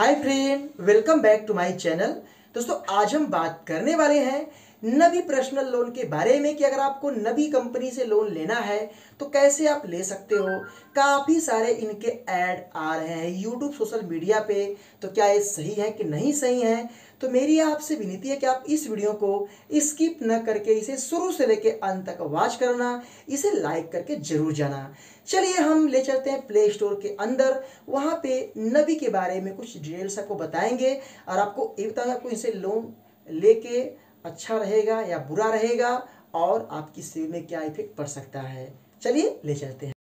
hi friend welcome back to my channel दोस्तों आज हम बात करने वाले हैं नबी पर्सनल लोन के बारे में कि अगर आपको नबी कंपनी से लोन लेना है तो कैसे आप ले सकते हो काफ़ी सारे इनके ऐड आ रहे हैं यूट्यूब सोशल मीडिया पे तो क्या ये सही है कि नहीं सही है तो मेरी आपसे विनती है कि आप इस वीडियो को स्किप न करके इसे शुरू से लेकर अंत तक वॉच करना इसे लाइक करके जरूर जाना चलिए हम ले चलते हैं प्ले स्टोर के अंदर वहाँ पे नबी के बारे में कुछ डिटेल्स आपको बताएंगे और आपको ये बताऊँगा आपको इसे लोन लेके अच्छा रहेगा या बुरा रहेगा और आपकी सेल में क्या इफेक्ट पड़ सकता है चलिए ले चलते हैं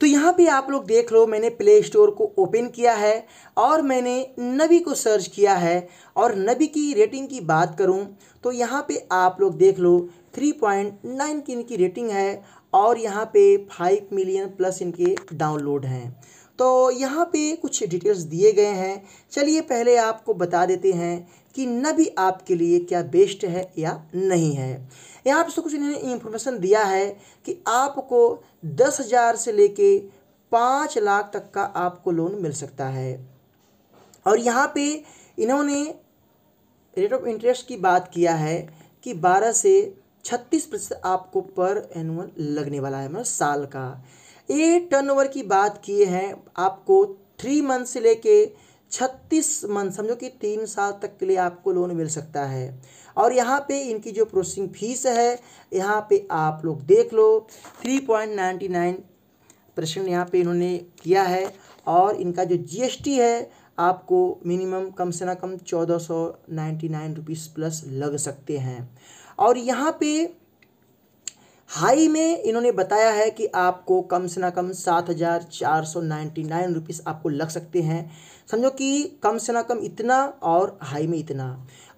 तो यहाँ भी आप लोग देख लो मैंने प्ले स्टोर को ओपन किया है और मैंने नबी को सर्च किया है और नबी की रेटिंग की बात करूँ तो यहाँ पे आप लोग देख लो 3.9 की इनकी रेटिंग है और यहाँ पे 5 मिलियन प्लस इनके डाउनलोड हैं तो यहाँ पे कुछ डिटेल्स दिए गए हैं चलिए पहले आपको बता देते हैं कि नबी आपके लिए क्या बेस्ट है या नहीं है यहाँ पर कुछ इन्होंने इन्फॉर्मेशन दिया है कि आपको दस हज़ार से लेके पाँच लाख तक का आपको लोन मिल सकता है और यहाँ पे इन्होंने रेट ऑफ इंटरेस्ट की बात किया है कि बारह से छत्तीस प्रतिशत आपको पर एनुअल लगने वाला है मतलब साल का ये टर्नओवर की बात किए हैं आपको थ्री मंथ से लेके छत्तीस मंथ समझो कि तीन साल तक के लिए आपको लोन मिल सकता है और यहाँ पे इनकी जो प्रोसेसिंग फीस है यहाँ पे आप लोग देख लो three point ninety nine percent यहाँ पर इन्होंने किया है और इनका जो जीएसटी है आपको मिनिमम कम से ना कम चौदह सौ नाइन्टी नाइन रुपीज़ प्लस लग सकते हैं और यहाँ पे हाई में इन्होंने बताया है कि आपको कम से ना कम सात हज़ार चार सौ नाइन्टी नाइन रुपीज़ आपको लग सकते हैं समझो कि कम से ना कम इतना और हाई में इतना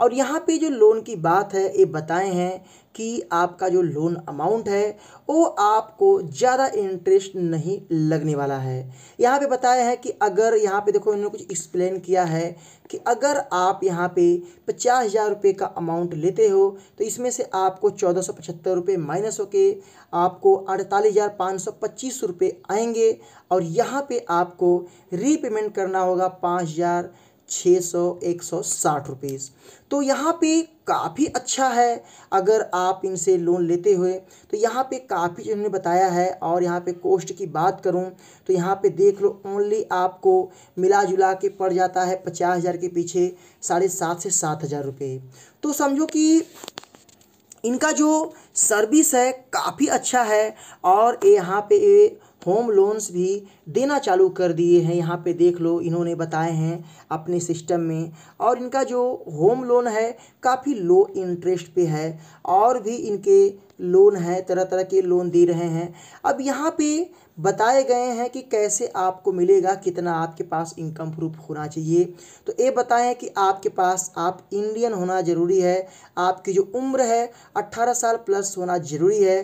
और यहाँ पे जो लोन की बात है ये बताए हैं कि आपका जो लोन अमाउंट है वो आपको ज़्यादा इंटरेस्ट नहीं लगने वाला है यहाँ पे बताया है कि अगर यहाँ पे देखो इन्होंने कुछ एक्सप्लेन किया है कि अगर आप यहाँ पे पचास हज़ार रुपये का अमाउंट लेते हो तो इसमें से आपको चौदह सौ पचहत्तर रुपये माइनस होके आपको अड़तालीस हज़ार पाँच सौ पच्चीस रुपये आएंगे और यहाँ पे आपको रीपेमेंट करना होगा पाँच हज़ार छः सौ एक सौ साठ रुपीज़ तो यहाँ पे काफ़ी अच्छा है अगर आप इनसे लोन लेते हुए तो यहाँ पे काफ़ी इन्होंने बताया है और यहाँ पे कोस्ट की बात करूँ तो यहाँ पे देख लो ओनली आपको मिला जुला के पड़ जाता है पचास हज़ार के पीछे साढ़े सात से सात हज़ार रुपये तो समझो कि इनका जो सर्विस है काफ़ी अच्छा है और यहाँ पे होम लोन्स भी देना चालू कर दिए हैं यहाँ पे देख लो इन्होंने बताए हैं अपने सिस्टम में और इनका जो होम लोन है काफ़ी लो इंटरेस्ट पे है और भी इनके लोन है तरह तरह के लोन दे रहे हैं अब यहाँ पे बताए गए हैं कि कैसे आपको मिलेगा कितना आपके पास इनकम प्रूफ होना चाहिए तो ये बताएं कि आपके पास आप इंडियन होना ज़रूरी है आपकी जो उम्र है 18 साल प्लस होना ज़रूरी है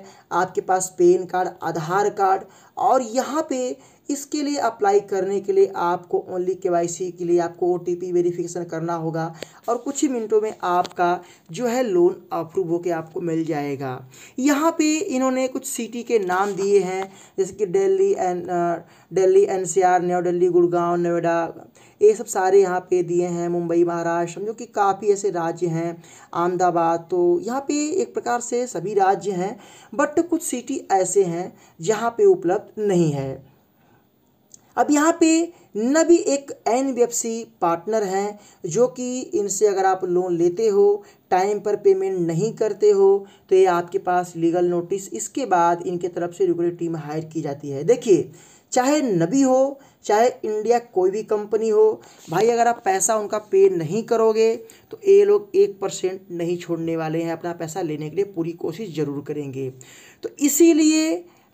आपके पास पेन कार्ड आधार कार्ड और यहाँ पे इसके लिए अप्लाई करने के लिए आपको ओनली के के लिए आपको ओ वेरिफिकेशन करना होगा और कुछ ही मिनटों में आपका जो है लोन अप्रूव होकर आपको मिल जाएगा यहाँ पे इन्होंने कुछ सिटी के नाम दिए हैं जैसे कि Delhi and Delhi NCR new Delhi Gurgaon Noida ये सब सारे यहाँ पे दिए हैं मुंबई महाराष्ट्र जो कि काफ़ी ऐसे राज्य हैं अहमदाबाद तो यहाँ पे एक प्रकार से सभी राज्य हैं बट कुछ सिटी ऐसे हैं जहाँ पे उपलब्ध नहीं है अब यहाँ पे नबी एक एन पार्टनर हैं जो कि इनसे अगर आप लोन लेते हो टाइम पर पेमेंट नहीं करते हो तो ये आपके पास लीगल नोटिस इसके बाद इनके तरफ से रेगुलर टीम हायर की जाती है देखिए चाहे नबी हो चाहे इंडिया कोई भी कंपनी हो भाई अगर आप पैसा उनका पे नहीं करोगे तो ये लोग एक परसेंट नहीं छोड़ने वाले हैं अपना पैसा लेने के लिए पूरी कोशिश ज़रूर करेंगे तो इसीलिए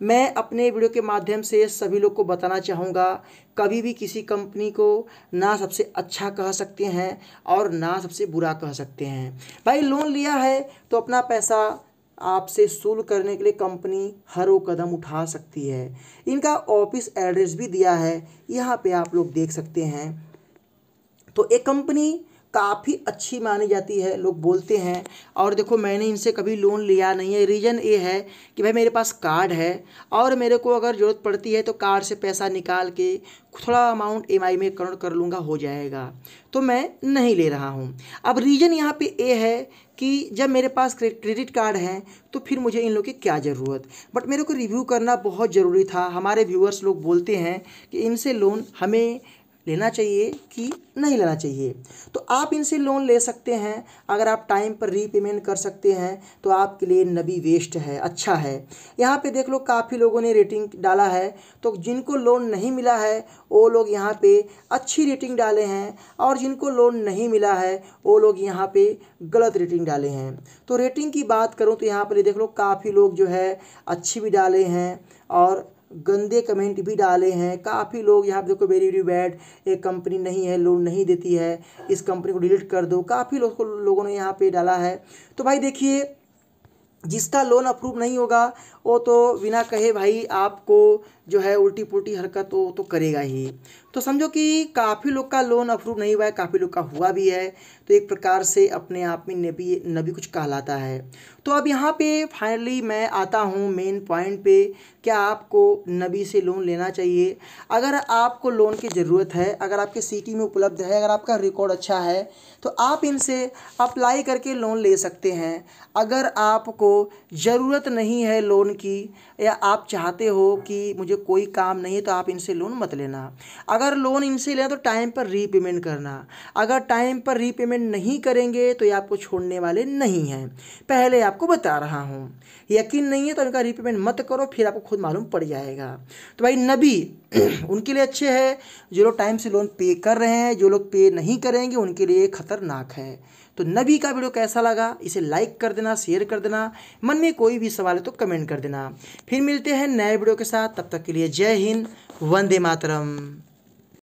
मैं अपने वीडियो के माध्यम से सभी लोग को बताना चाहूँगा कभी भी किसी कंपनी को ना सबसे अच्छा कह सकते हैं और ना सबसे बुरा कह सकते हैं भाई लोन लिया है तो अपना पैसा आपसे सुल करने के लिए कंपनी हर वो कदम उठा सकती है इनका ऑफिस एड्रेस भी दिया है यहाँ पे आप लोग देख सकते हैं तो एक कंपनी काफ़ी अच्छी मानी जाती है लोग बोलते हैं और देखो मैंने इनसे कभी लोन लिया नहीं है रीज़न ये है कि भाई मेरे पास कार्ड है और मेरे को अगर ज़रूरत पड़ती है तो कार्ड से पैसा निकाल के थोड़ा अमाउंट ई में करण कर लूँगा हो जाएगा तो मैं नहीं ले रहा हूँ अब रीज़न यहाँ पे ये है कि जब मेरे पास क्रेडिट कार्ड है तो फिर मुझे इन लोग की क्या ज़रूरत बट मेरे को रिव्यू करना बहुत ज़रूरी था हमारे व्यूअर्स लोग बोलते हैं कि इनसे लोन हमें लेना चाहिए कि नहीं लेना चाहिए तो आप इनसे लोन ले सकते हैं अगर आप टाइम पर रीपेमेंट कर सकते हैं तो आपके लिए नबी वेस्ट है अच्छा है यहाँ पे देख लो काफ़ी लोगों ने रेटिंग डाला है तो जिनको लोन नहीं मिला है वो लोग यहाँ पे अच्छी रेटिंग डाले हैं और जिनको लोन नहीं मिला है वो लोग यहाँ पर गलत रेटिंग डाले हैं तो रेटिंग की बात करूँ तो यहाँ पर देख लो काफ़ी लोग जो है अच्छी भी डाले हैं और गंदे कमेंट भी डाले हैं काफ़ी लोग यहाँ पे देखो वेरी वेरी बैड एक कंपनी नहीं है लोन नहीं देती है इस कंपनी को डिलीट कर दो काफ़ी लोग लोगों ने यहाँ पे डाला है तो भाई देखिए जिसका लोन अप्रूव नहीं होगा वो तो बिना कहे भाई आपको जो है उल्टी पुल्टी हरकत वो तो करेगा ही तो समझो कि काफ़ी लोग का लोन अप्रूव नहीं हुआ है काफ़ी लोग का हुआ भी है तो एक प्रकार से अपने आप में नबी नबी कुछ कहलाता है तो अब यहाँ पे फाइनली मैं आता हूँ मेन पॉइंट पे क्या आपको नबी से लोन लेना चाहिए अगर आपको लोन की ज़रूरत है अगर आपके सिटी में उपलब्ध है अगर आपका रिकॉर्ड अच्छा है तो आप इनसे अप्लाई करके लोन ले सकते हैं अगर आपको ज़रूरत नहीं है लोन की या आप चाहते हो कि मुझे कोई काम नहीं है तो आप इनसे लोन मत लेना अगर लोन इनसे लेना तो टाइम पर रीपेमेंट करना अगर टाइम पर रीपेमेंट नहीं करेंगे तो ये आपको छोड़ने वाले नहीं हैं पहले आपको बता रहा हूँ यकीन नहीं है तो इनका रीपेमेंट मत करो फिर आपको खुद मालूम पड़ जाएगा तो भाई नबी उनके लिए अच्छे है जो लोग टाइम से लोन पे कर रहे हैं जो लोग पे नहीं करेंगे उनके लिए खतरनाक है तो नबी का वीडियो कैसा लगा इसे लाइक कर देना शेयर कर देना मन में कोई भी सवाल है तो कमेंट कर देना फिर मिलते हैं नए वीडियो के साथ तब तक के लिए जय हिंद वंदे मातरम